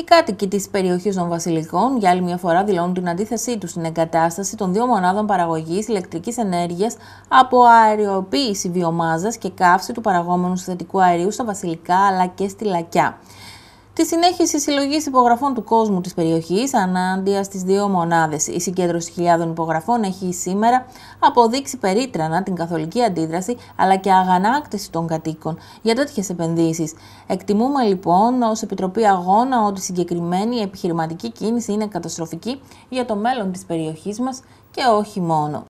Οι κάτοικοι της περιοχής των Βασιλικών για άλλη μια φορά δηλώνουν την αντίθεσή τους στην εγκατάσταση των δύο μονάδων παραγωγής ηλεκτρικής ενέργειας από αεριοποίηση βιομάζας και καύση του παραγόμενου συστατικού αερίου στα Βασιλικά αλλά και στη Λακιά. Τη συνέχιση συλλογής υπογραφών του κόσμου της περιοχής ανάντια στις δύο μονάδες. Η συγκέντρωση χιλιάδων υπογραφών έχει σήμερα αποδείξει περίτρανα την καθολική αντίδραση αλλά και αγανάκτηση των κατοίκων για τέτοιες επενδύσεις. Εκτιμούμε λοιπόν ως Επιτροπή Αγώνα ότι η συγκεκριμένη επιχειρηματική κίνηση είναι καταστροφική για το μέλλον της περιοχής μας και όχι μόνο.